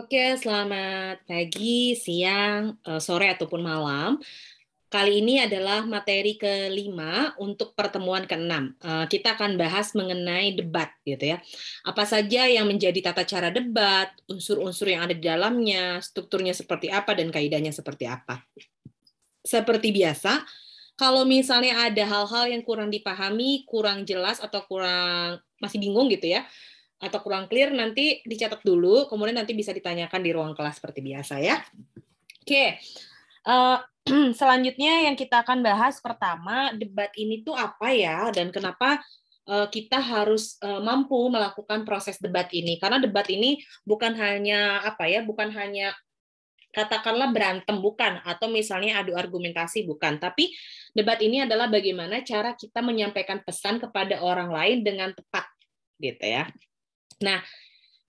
Oke, selamat pagi, siang, eh, sore, ataupun malam. Kali ini adalah materi kelima untuk pertemuan keenam. Eh, kita akan bahas mengenai debat, gitu ya. Apa saja yang menjadi tata cara debat, unsur-unsur yang ada di dalamnya, strukturnya seperti apa, dan kaidahnya seperti apa. Seperti biasa, kalau misalnya ada hal-hal yang kurang dipahami, kurang jelas, atau kurang masih bingung gitu ya, atau kurang clear nanti dicatat dulu, kemudian nanti bisa ditanyakan di ruang kelas seperti biasa ya. Oke, uh, selanjutnya yang kita akan bahas pertama debat ini tuh apa ya dan kenapa uh, kita harus uh, mampu melakukan proses debat ini karena debat ini bukan hanya apa ya, bukan hanya katakanlah berantem bukan atau misalnya adu argumentasi bukan tapi debat ini adalah bagaimana cara kita menyampaikan pesan kepada orang lain dengan tepat gitu ya Nah,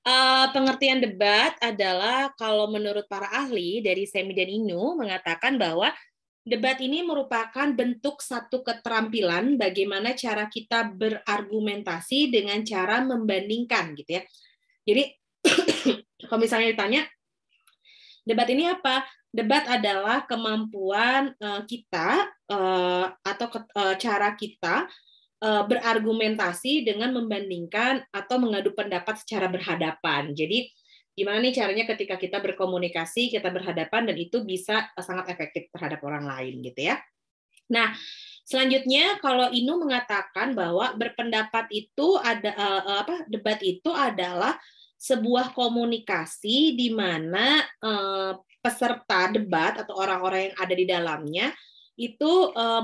Uh, pengertian debat adalah kalau menurut para ahli dari Semi dan Inu mengatakan bahwa debat ini merupakan bentuk satu keterampilan bagaimana cara kita berargumentasi dengan cara membandingkan gitu ya. Jadi kalau misalnya ditanya debat ini apa? Debat adalah kemampuan uh, kita uh, atau ke, uh, cara kita Eh, berargumentasi dengan membandingkan atau mengadu pendapat secara berhadapan. Jadi gimana nih caranya ketika kita berkomunikasi, kita berhadapan dan itu bisa eh, sangat efektif terhadap orang lain gitu ya. Nah, selanjutnya kalau Inu mengatakan bahwa berpendapat itu ada eh, apa debat itu adalah sebuah komunikasi di mana peserta debat atau orang-orang yang ada di dalamnya itu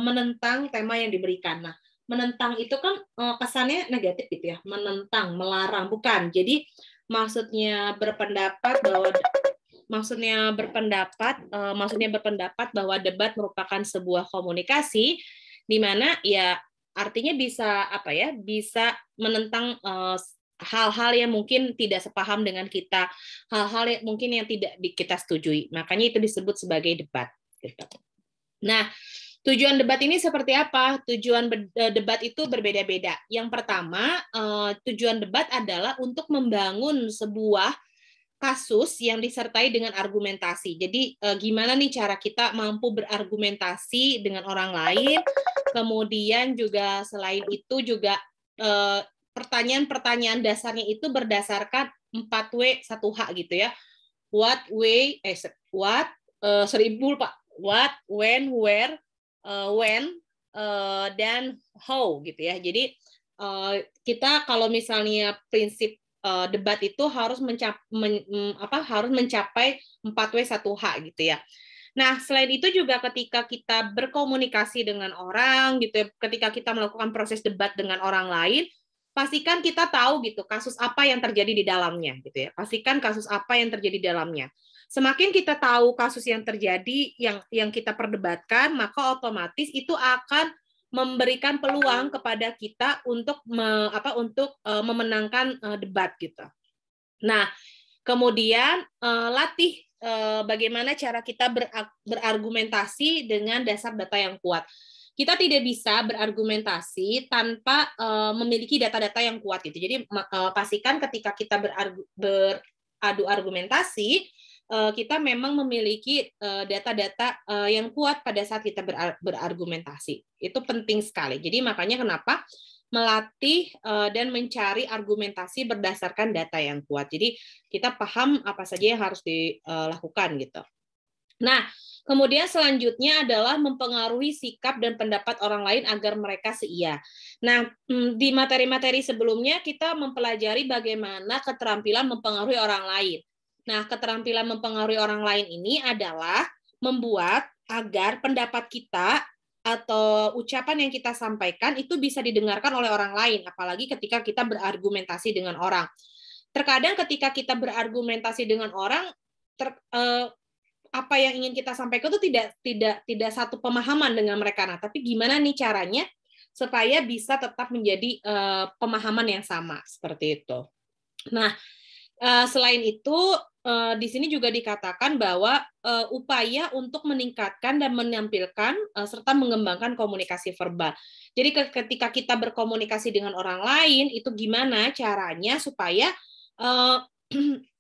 menentang tema yang diberikan. Nah, menentang itu kan eh, kesannya negatif gitu ya, menentang, melarang, bukan. Jadi maksudnya berpendapat bahwa maksudnya berpendapat eh, maksudnya berpendapat bahwa debat merupakan sebuah komunikasi di mana ya artinya bisa apa ya, bisa menentang eh, hal-hal yang mungkin tidak sepaham dengan kita, hal-hal yang mungkin yang tidak kita setujui. Makanya itu disebut sebagai debat. Gitu. Nah, Tujuan debat ini seperti apa? Tujuan e, debat itu berbeda-beda. Yang pertama, e, tujuan debat adalah untuk membangun sebuah kasus yang disertai dengan argumentasi. Jadi e, gimana nih cara kita mampu berargumentasi dengan orang lain? Kemudian juga selain itu juga pertanyaan-pertanyaan dasarnya itu berdasarkan 4W 1H gitu ya. What, way, eh, what, uh, seribu Pak. What, when, where, uh, when, uh, dan how gitu ya. Jadi uh, kita kalau misalnya prinsip uh, debat itu harus mencap men, mm, apa harus mencapai 4W 1H gitu ya. Nah, selain itu juga ketika kita berkomunikasi dengan orang gitu ya, ketika kita melakukan proses debat dengan orang lain, pastikan kita tahu gitu kasus apa yang terjadi di dalamnya gitu ya. Pastikan kasus apa yang terjadi di dalamnya. Semakin kita tahu kasus yang terjadi yang yang kita perdebatkan, maka otomatis itu akan memberikan peluang kepada kita untuk me, apa untuk uh, memenangkan uh, debat gitu. Nah, kemudian uh, latih uh, bagaimana cara kita ber, berargumentasi dengan dasar data yang kuat. Kita tidak bisa berargumentasi tanpa uh, memiliki data-data yang kuat gitu. Jadi uh, pastikan ketika kita berargu, beradu argumentasi Eh, kita memang memiliki eh, data-data eh, yang kuat pada saat kita berargumentasi. Itu penting sekali. Jadi makanya kenapa melatih dan mencari argumentasi berdasarkan data yang kuat. Jadi kita paham apa saja yang harus dilakukan gitu. Nah, kemudian selanjutnya adalah mempengaruhi sikap dan pendapat orang lain agar mereka seia. Nah, hmm, di materi-materi sebelumnya kita mempelajari bagaimana keterampilan mempengaruhi orang lain. Nah, keterampilan mempengaruhi orang lain ini adalah membuat agar pendapat kita atau ucapan yang kita sampaikan itu bisa didengarkan oleh orang lain, apalagi ketika kita berargumentasi dengan orang. Terkadang ketika kita berargumentasi dengan orang, ter, eh, apa yang ingin kita sampaikan itu tidak tidak tidak satu pemahaman dengan mereka. Nah, tapi gimana nih caranya supaya bisa tetap menjadi eh, pemahaman yang sama seperti itu. Nah, eh, selain itu uh, di sini juga dikatakan bahwa uh, upaya untuk meningkatkan dan menampilkan uh, serta mengembangkan komunikasi verbal. Jadi ketika kita berkomunikasi dengan orang lain itu gimana caranya supaya uh,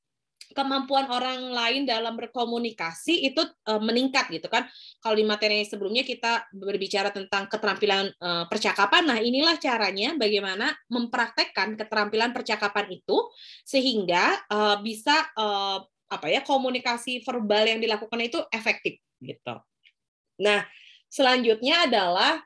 kemampuan orang lain dalam berkomunikasi itu uh, meningkat gitu kan. Kalau di materi sebelumnya kita berbicara tentang keterampilan uh, percakapan, nah inilah caranya bagaimana mempraktekkan keterampilan percakapan itu sehingga uh, bisa uh, apa ya komunikasi verbal yang dilakukan itu efektif gitu. Nah, selanjutnya adalah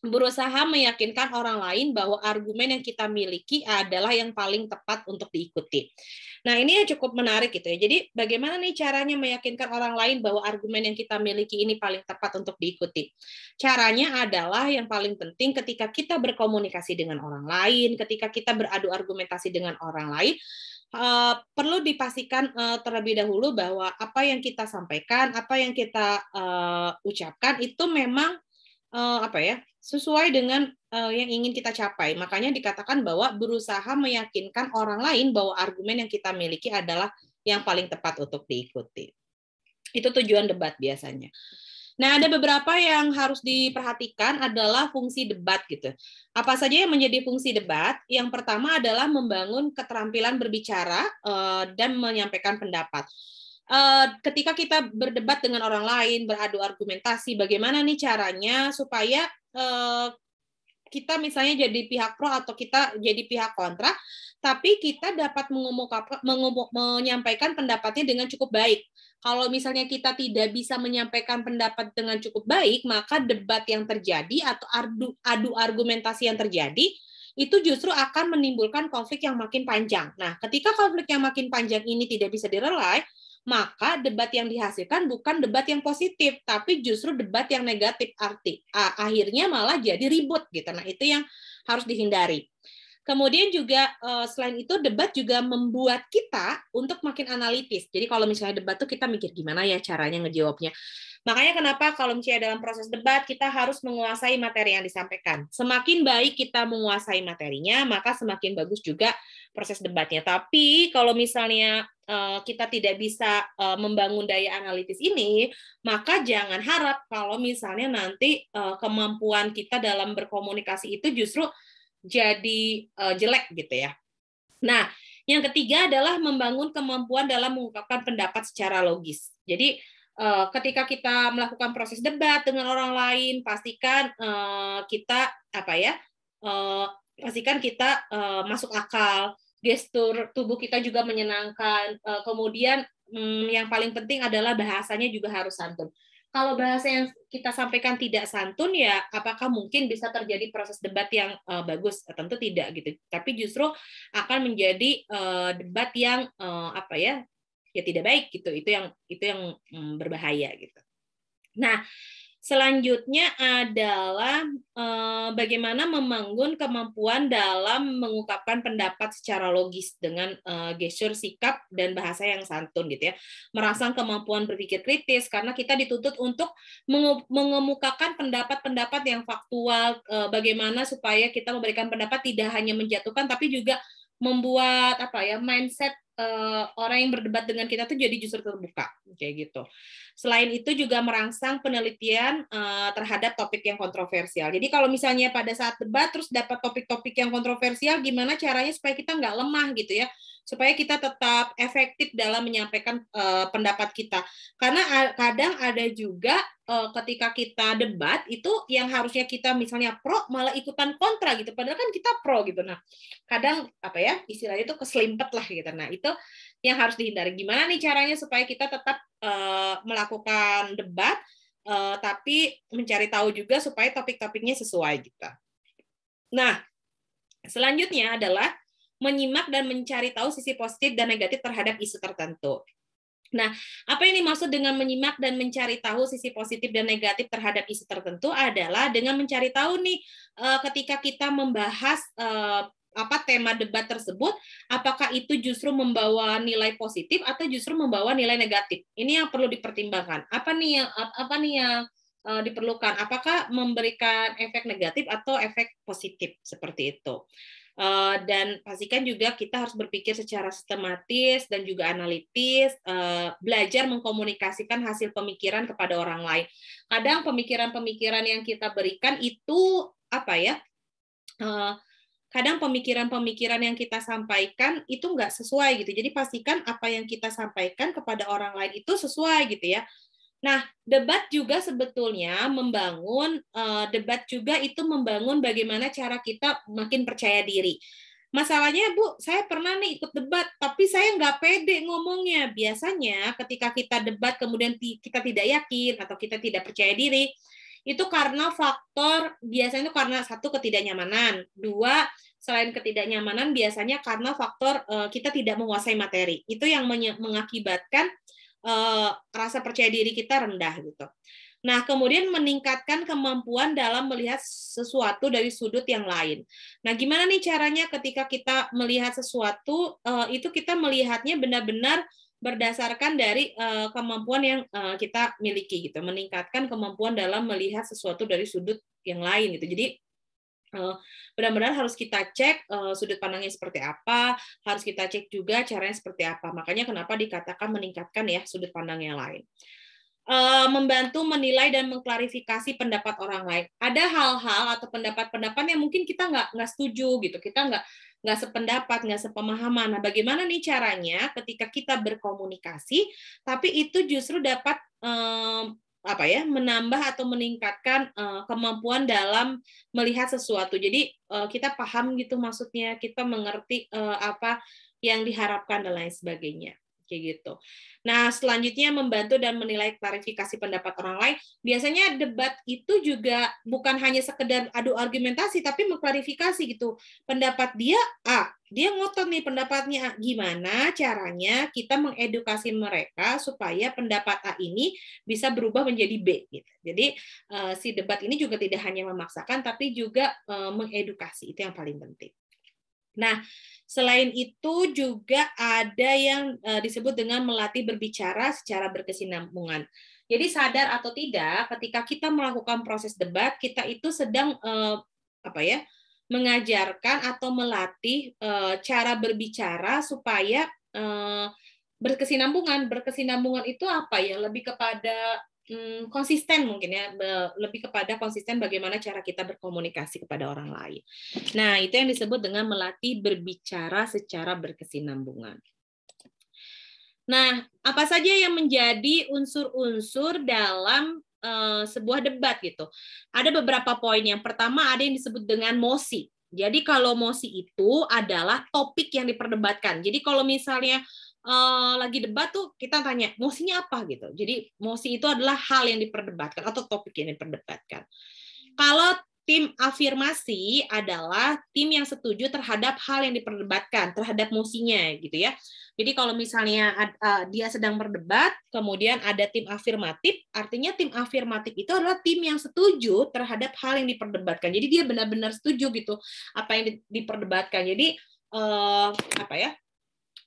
berusaha meyakinkan orang lain bahwa argumen yang kita miliki adalah yang paling tepat untuk diikuti. Nah, ini cukup menarik gitu ya. Jadi, bagaimana nih caranya meyakinkan orang lain bahwa argumen yang kita miliki ini paling tepat untuk diikuti? Caranya adalah yang paling penting ketika kita berkomunikasi dengan orang lain, ketika kita beradu argumentasi dengan orang lain, Uh, perlu dipastikan uh, terlebih dahulu bahwa apa yang kita sampaikan, apa yang kita uh, ucapkan itu memang uh, apa ya sesuai dengan uh, yang ingin kita capai. Makanya dikatakan bahwa berusaha meyakinkan orang lain bahwa argumen yang kita miliki adalah yang paling tepat untuk diikuti. Itu tujuan debat biasanya. Nah, ada beberapa yang harus diperhatikan adalah fungsi debat gitu. Apa saja yang menjadi fungsi debat? Yang pertama adalah membangun keterampilan berbicara uh, dan menyampaikan pendapat. Eh, ketika kita berdebat dengan orang lain, beradu argumentasi, bagaimana nih caranya supaya uh, kita misalnya jadi pihak pro atau kita jadi pihak kontra, tapi kita dapat menyampaikan pendapatnya dengan cukup baik. Kalau misalnya kita tidak bisa menyampaikan pendapat dengan cukup baik, maka debat yang terjadi atau adu, adu argumentasi yang terjadi itu justru akan menimbulkan konflik yang makin panjang. Nah, ketika konflik yang makin panjang ini tidak bisa direlai, maka debat yang dihasilkan bukan debat yang positif, tapi justru debat yang negatif arti. Akhirnya malah jadi ribut gitu. Nah, itu yang harus dihindari. Kemudian juga e, selain itu debat juga membuat kita untuk makin analitis. Jadi kalau misalnya debat tuh kita mikir gimana ya caranya ngejawabnya. Makanya kenapa kalau misalnya dalam proses debat kita harus menguasai materi yang disampaikan. Semakin baik kita menguasai materinya, maka semakin bagus juga proses debatnya. Tapi kalau misalnya uh, kita tidak bisa uh, membangun daya analitis ini, maka jangan harap kalau misalnya nanti uh, kemampuan kita dalam berkomunikasi itu justru jadi uh, jelek gitu ya. Nah, yang ketiga adalah membangun kemampuan dalam mengungkapkan pendapat secara logis. Jadi ketika kita melakukan proses debat dengan orang lain, pastikan kita apa ya pastikan kita uh, masuk akal gestur tubuh kita juga menyenangkan uh, kemudian um, yang paling penting adalah bahasanya juga harus santun kalau bahasa yang kita sampaikan tidak santun ya apakah mungkin bisa terjadi proses debat yang uh, bagus tentu tidak gitu tapi justru akan menjadi uh, debat yang uh, apa ya ya tidak baik gitu itu yang itu yang um, berbahaya gitu nah Selanjutnya adalah eh, bagaimana membangun kemampuan dalam mengungkapkan pendapat secara logis dengan gesture eh, gestur, sikap, dan bahasa yang santun gitu ya. Merangsang kemampuan berpikir kritis karena kita dituntut untuk mengemukakan pendapat-pendapat yang faktual. Eh, bagaimana supaya kita memberikan pendapat tidak hanya menjatuhkan tapi juga membuat apa ya mindset uh, orang yang berdebat dengan kita tuh jadi justru terbuka kayak gitu. Selain itu juga merangsang penelitian uh, terhadap topik yang kontroversial. Jadi kalau misalnya pada saat debat terus dapat topik-topik yang kontroversial, gimana caranya supaya kita nggak lemah gitu ya? supaya kita tetap efektif dalam menyampaikan uh, pendapat kita karena kadang ada juga Eh, ketika kita debat itu yang harusnya kita misalnya pro malah ikutan kontra gitu padahal kan kita pro gitu nah kadang apa ya istilahnya itu keselimpet lah gitu nah itu yang harus dihindari gimana nih caranya supaya kita tetap uh, melakukan debat uh, tapi mencari tahu juga supaya topik-topiknya sesuai gitu nah selanjutnya adalah menyimak dan mencari tahu sisi positif dan negatif terhadap isu tertentu Nah, apa yang dimaksud dengan menyimak dan mencari tahu sisi positif dan negatif terhadap isu tertentu adalah dengan mencari tahu nih eh, ketika kita membahas eh, apa tema debat tersebut apakah itu justru membawa nilai positif atau justru membawa nilai negatif. Ini yang perlu dipertimbangkan. Apa nih yang apa nih yang eh, diperlukan? Apakah memberikan efek negatif atau efek positif seperti itu? Eh, dan pastikan juga kita harus berpikir secara sistematis dan juga analitis, eh, belajar mengkomunikasikan hasil pemikiran kepada orang lain. Kadang pemikiran-pemikiran yang kita berikan itu apa ya? Eh, kadang pemikiran-pemikiran yang kita sampaikan itu nggak sesuai gitu. Jadi pastikan apa yang kita sampaikan kepada orang lain itu sesuai gitu ya. Nah, debat juga sebetulnya membangun eh, debat juga itu membangun bagaimana cara kita makin percaya diri. Masalahnya Bu, saya pernah nih ikut debat, tapi saya nggak pede ngomongnya. Biasanya ketika kita debat kemudian kita tidak yakin atau kita tidak percaya diri, itu karena faktor biasanya itu karena satu ketidaknyamanan, dua selain ketidaknyamanan biasanya karena faktor uh, kita tidak menguasai materi. Itu yang mengakibatkan uh, rasa percaya diri kita rendah gitu. Nah, kemudian meningkatkan kemampuan dalam melihat sesuatu dari sudut yang lain. Nah, gimana nih caranya ketika kita melihat sesuatu uh, itu kita melihatnya benar-benar berdasarkan dari uh, kemampuan yang uh, kita miliki gitu meningkatkan kemampuan dalam melihat sesuatu dari sudut yang lain gitu jadi Eh, benar-benar harus kita cek eh, sudut pandangnya seperti apa, harus kita cek juga caranya seperti apa. Makanya kenapa dikatakan meningkatkan ya sudut pandang yang lain. Eh, membantu menilai dan mengklarifikasi pendapat orang lain. Ada hal-hal atau pendapat-pendapat yang mungkin kita nggak nggak setuju gitu, kita nggak nggak sependapat, nggak sepemahaman. Nah, bagaimana nih caranya ketika kita berkomunikasi, tapi itu justru dapat apa ya menambah atau meningkatkan uh, kemampuan dalam melihat sesuatu jadi uh, kita paham gitu maksudnya kita mengerti uh, apa yang diharapkan dan lain sebagainya kayak gitu. Nah, selanjutnya membantu dan menilai klarifikasi pendapat orang lain. Biasanya debat itu juga bukan hanya sekedar adu argumentasi tapi mengklarifikasi gitu. Pendapat dia A, dia ngotot nih pendapatnya. Gimana caranya kita mengedukasi mereka supaya pendapat A ini bisa berubah menjadi B gitu. Jadi eh, si debat ini juga tidak hanya memaksakan tapi juga eh, mengedukasi. Itu yang paling penting. Nah, selain itu juga ada yang eh, disebut dengan melatih berbicara secara berkesinambungan. Jadi sadar atau tidak, ketika kita melakukan proses debat, kita itu sedang eh, apa ya? mengajarkan atau melatih eh, cara berbicara supaya eh, berkesinambungan. Berkesinambungan itu apa ya? Lebih kepada hmm, konsisten mungkin ya lebih kepada konsisten bagaimana cara kita berkomunikasi kepada orang lain. Nah, itu yang disebut dengan melatih berbicara secara berkesinambungan. Nah, apa saja yang menjadi unsur-unsur dalam uh, sebuah debat gitu? Ada beberapa poin. Yang pertama ada yang disebut dengan mosi. Jadi kalau mosi itu adalah topik yang diperdebatkan. Jadi kalau misalnya uh, lagi debat tuh kita tanya mosinya apa gitu. Jadi mosi itu adalah hal yang diperdebatkan atau topik yang diperdebatkan. Kalau tim afirmasi adalah tim yang setuju terhadap hal yang diperdebatkan, terhadap mosinya gitu ya. Jadi kalau misalnya uh, dia sedang berdebat, kemudian ada tim afirmatif, artinya tim afirmatif itu adalah tim yang setuju terhadap hal yang diperdebatkan. Jadi dia benar-benar setuju gitu apa yang diperdebatkan. Jadi uh, apa ya?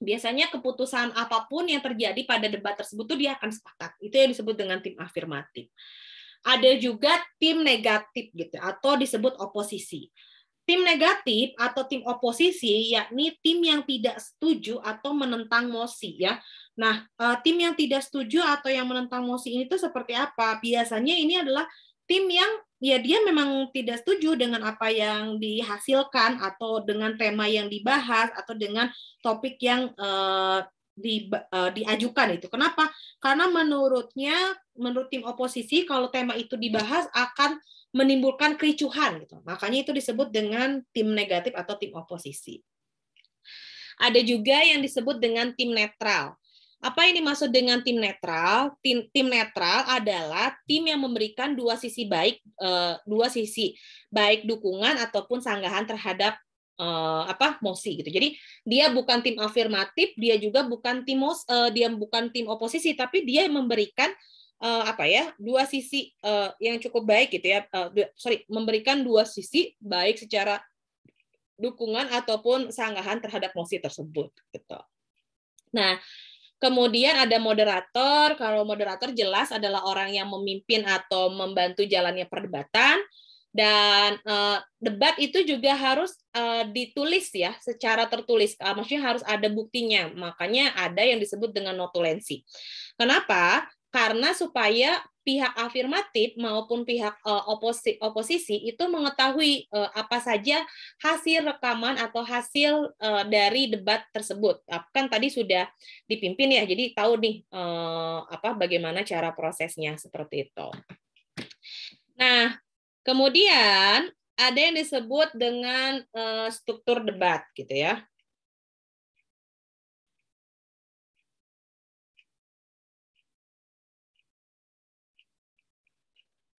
biasanya keputusan apapun yang terjadi pada debat tersebut tuh dia akan sepakat. Itu yang disebut dengan tim afirmatif. Ada juga tim negatif gitu atau disebut oposisi. Tim negatif atau tim oposisi yakni tim yang tidak setuju atau menentang mosi ya. Nah, eh, tim yang tidak setuju atau yang menentang mosi ini tuh seperti apa? Biasanya ini adalah tim yang ya dia memang tidak setuju dengan apa yang dihasilkan atau dengan tema yang dibahas atau dengan topik yang uh, eh, di, uh, eh, diajukan itu. Kenapa? Karena menurutnya menurut tim oposisi kalau tema itu dibahas akan menimbulkan kericuhan gitu. Makanya itu disebut dengan tim negatif atau tim oposisi. Ada juga yang disebut dengan tim netral. Apa ini dimaksud dengan tim netral? Tim, tim netral adalah tim yang memberikan dua sisi baik, eh, dua sisi baik dukungan ataupun sanggahan terhadap eh, apa mosi gitu. Jadi dia bukan tim afirmatif, dia juga bukan tim mos, eh, dia bukan tim oposisi, tapi dia memberikan eh, apa ya dua sisi eh, yang cukup baik gitu ya. Eh, sorry, memberikan dua sisi baik secara dukungan ataupun sanggahan terhadap mosi tersebut gitu. Nah, Kemudian ada moderator. Kalau moderator jelas adalah orang yang memimpin atau membantu jalannya perdebatan. Dan uh, debat itu juga harus uh, ditulis ya, secara tertulis. Uh, maksudnya harus ada buktinya. Makanya ada yang disebut dengan notulensi. Kenapa? Karena supaya pihak afirmatif maupun pihak uh, oposi, oposisi itu mengetahui uh, apa saja hasil rekaman atau hasil uh, dari debat tersebut. Kan tadi sudah dipimpin ya, jadi tahu nih uh, apa bagaimana cara prosesnya seperti itu. Nah, kemudian ada yang disebut dengan uh, struktur debat gitu ya.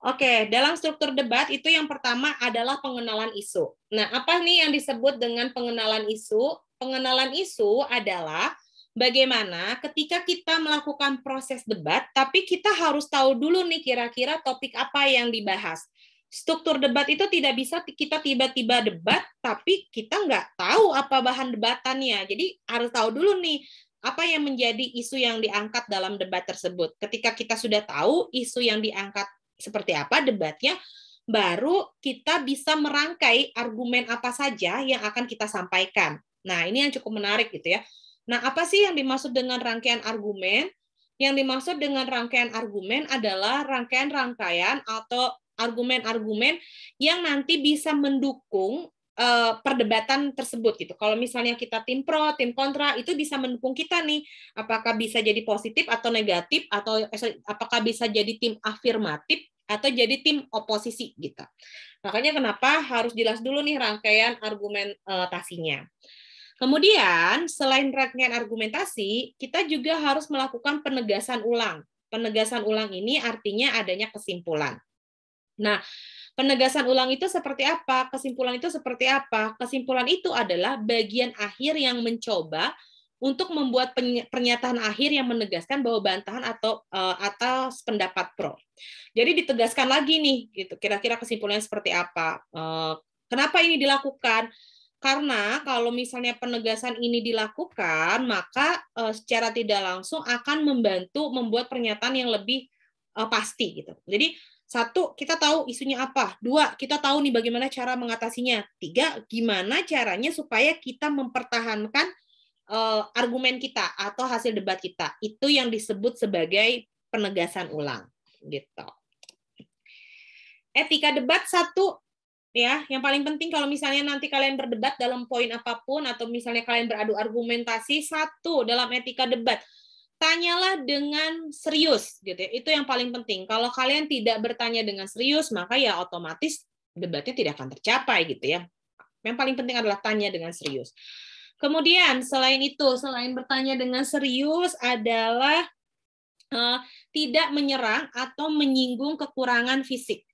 Oke, dalam struktur debat itu yang pertama adalah pengenalan isu. Nah, apa nih yang disebut dengan pengenalan isu? Pengenalan isu adalah bagaimana ketika kita melakukan proses debat, tapi kita harus tahu dulu nih kira-kira topik apa yang dibahas. Struktur debat itu tidak bisa kita tiba-tiba debat, tapi kita nggak tahu apa bahan debatannya. Jadi harus tahu dulu nih apa yang menjadi isu yang diangkat dalam debat tersebut. Ketika kita sudah tahu isu yang diangkat seperti apa debatnya, baru kita bisa merangkai argumen apa saja yang akan kita sampaikan. Nah, ini yang cukup menarik gitu ya. Nah, apa sih yang dimaksud dengan rangkaian argumen? Yang dimaksud dengan rangkaian argumen adalah rangkaian-rangkaian atau argumen-argumen yang nanti bisa mendukung uh, perdebatan tersebut gitu. Kalau misalnya kita tim pro, tim kontra itu bisa mendukung kita nih apakah bisa jadi positif atau negatif atau eh, apakah bisa jadi tim afirmatif atau jadi tim oposisi gitu. Makanya kenapa harus jelas dulu nih rangkaian argumentasinya. Kemudian selain rangkaian argumentasi, kita juga harus melakukan penegasan ulang. Penegasan ulang ini artinya adanya kesimpulan. Nah, Penegasan ulang itu seperti apa? Kesimpulan itu seperti apa? Kesimpulan itu adalah bagian akhir yang mencoba untuk membuat pernyataan akhir yang menegaskan bahwa bantahan atau uh, atas pendapat pro. Jadi ditegaskan lagi nih, gitu. Kira-kira kesimpulannya seperti apa? Uh, kenapa ini dilakukan? Karena kalau misalnya penegasan ini dilakukan, maka uh, secara tidak langsung akan membantu membuat pernyataan yang lebih uh, pasti gitu. Jadi satu, kita tahu isunya apa. Dua, kita tahu nih bagaimana cara mengatasinya. Tiga, gimana caranya supaya kita mempertahankan uh, argumen kita atau hasil debat kita. Itu yang disebut sebagai penegasan ulang, gitu. Etika debat satu, ya, yang paling penting kalau misalnya nanti kalian berdebat dalam poin apapun atau misalnya kalian beradu argumentasi satu dalam etika debat Tanyalah dengan serius gitu ya. Itu yang paling penting. Kalau kalian tidak bertanya dengan serius, maka ya otomatis debatnya tidak akan tercapai gitu ya. Yang paling penting adalah tanya dengan serius. Kemudian selain itu, selain bertanya dengan serius adalah uh, tidak menyerang atau menyinggung kekurangan fisik.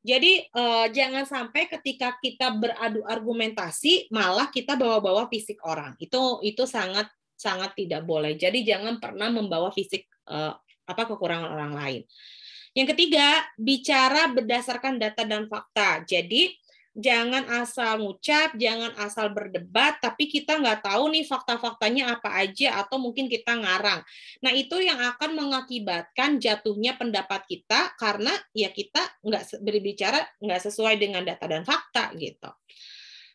Jadi uh, jangan sampai ketika kita beradu argumentasi malah kita bawa-bawa fisik orang. Itu itu sangat sangat tidak boleh. Jadi jangan pernah membawa fisik uh, apa kekurangan orang lain. Yang ketiga, bicara berdasarkan data dan fakta. Jadi jangan asal ngucap, jangan asal berdebat, tapi kita nggak tahu nih fakta-faktanya apa aja atau mungkin kita ngarang. Nah itu yang akan mengakibatkan jatuhnya pendapat kita karena ya kita nggak berbicara nggak sesuai dengan data dan fakta gitu.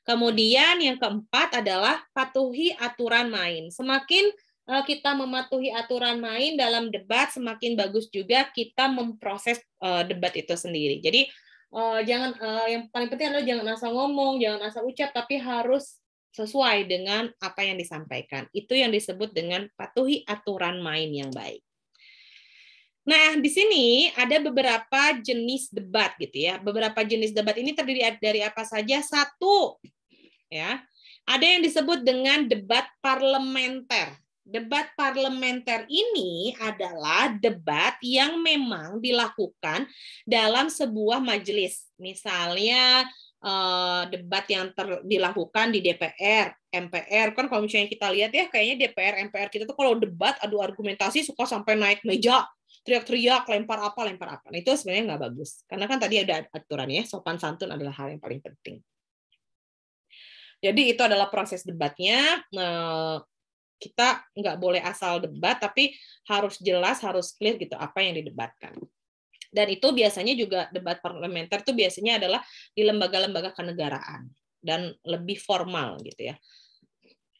Kemudian yang keempat adalah patuhi aturan main. Semakin eh, kita mematuhi aturan main dalam debat, semakin bagus juga kita memproses eh, debat itu sendiri. Jadi eh, jangan yang paling penting adalah jangan asal ngomong, jangan asal ucap, tapi harus sesuai dengan apa yang disampaikan. Itu yang disebut dengan patuhi aturan main yang baik. Nah, di sini ada beberapa jenis debat gitu ya. Beberapa jenis debat ini terdiri dari apa saja? Satu, ya. Ada yang disebut dengan debat parlementer. Debat parlementer ini adalah debat yang memang dilakukan dalam sebuah majelis. Misalnya eh, debat yang ter, dilakukan di DPR, MPR kan kalau misalnya kita lihat ya kayaknya DPR, MPR kita tuh kalau debat adu argumentasi suka sampai naik meja teriak-teriak, lempar apa, lempar apa. Nah, itu sebenarnya nggak bagus. Karena kan tadi ada aturannya, sopan santun adalah hal yang paling penting. Jadi itu adalah proses debatnya. Eh, kita nggak boleh asal debat, tapi harus jelas, harus clear gitu apa yang didebatkan. Dan itu biasanya juga debat parlementer itu biasanya adalah di lembaga-lembaga kenegaraan dan lebih formal gitu ya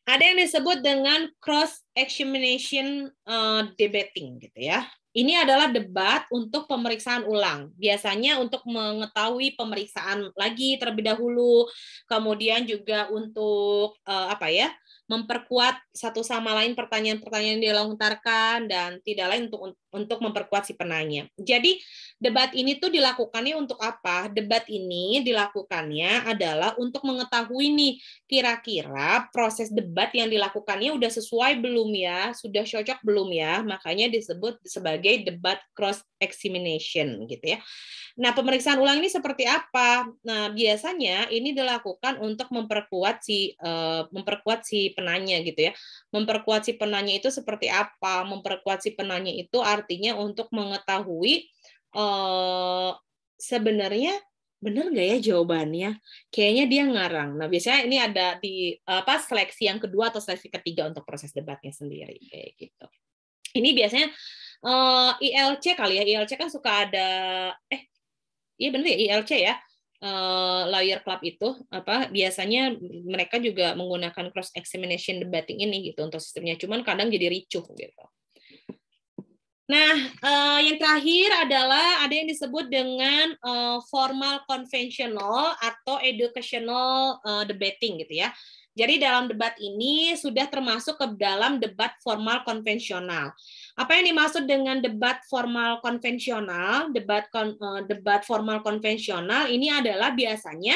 ada yang disebut dengan cross examination uh, eh, debating gitu ya ini adalah debat untuk pemeriksaan ulang. Biasanya untuk mengetahui pemeriksaan lagi terlebih dahulu, kemudian juga untuk uh, apa ya? memperkuat satu sama lain pertanyaan-pertanyaan yang dilontarkan dan tidak lain untuk untuk memperkuat si penanya. Jadi debat ini tuh dilakukannya untuk apa? Debat ini dilakukannya adalah untuk mengetahui nih kira-kira proses debat yang dilakukannya udah sesuai belum ya, sudah cocok belum ya. Makanya disebut sebagai debat cross examination gitu ya. Nah, pemeriksaan ulang ini seperti apa? Nah, biasanya ini dilakukan untuk memperkuat si uh, memperkuat si penanya gitu ya. Memperkuat si penanya itu seperti apa? Memperkuat si penanya itu artinya untuk mengetahui uh, sebenarnya benar nggak ya jawabannya? Kayaknya dia ngarang. Nah biasanya ini ada di apa seleksi yang kedua atau seleksi ketiga untuk proses debatnya sendiri kayak gitu. Ini biasanya uh, eh, ILC kali ya. ILC kan suka ada eh iya benar ya ILC ya. Uh, lawyer club itu apa biasanya mereka juga menggunakan cross examination debating ini gitu untuk sistemnya cuman kadang jadi ricuh gitu Nah, uh, yang terakhir adalah ada yang disebut dengan uh, formal conventional atau educational uh, debating gitu ya. Jadi dalam debat ini sudah termasuk ke dalam debat formal konvensional. Apa yang dimaksud dengan debat formal konvensional? Debat kon, uh, debat formal konvensional ini adalah biasanya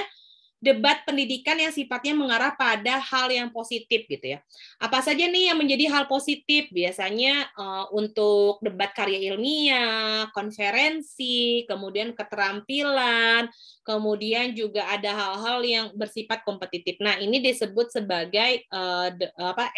debat pendidikan yang sifatnya mengarah pada hal yang positif gitu ya. Apa saja nih yang menjadi hal positif biasanya uh, untuk debat karya ilmiah, konferensi, kemudian keterampilan, kemudian juga ada hal-hal yang bersifat kompetitif. Nah, ini disebut sebagai uh, de, apa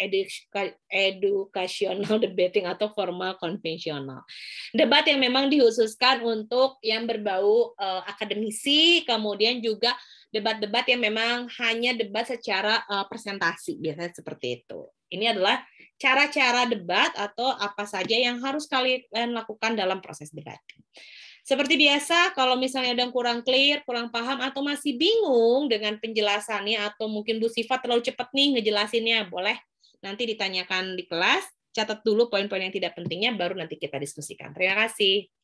edukasional debating atau formal konvensional. Debat yang memang dihususkan untuk yang berbau uh, akademisi, kemudian juga debat-debat yang memang hanya debat secara uh, presentasi biasanya seperti itu. Ini adalah cara-cara debat atau apa saja yang harus kalian lakukan dalam proses debat. Seperti biasa, kalau misalnya ada yang kurang clear, kurang paham, atau masih bingung dengan penjelasannya, atau mungkin Bu sifat terlalu cepat nih ngejelasinnya, boleh nanti ditanyakan di kelas, catat dulu poin-poin yang tidak pentingnya, baru nanti kita diskusikan. Terima kasih.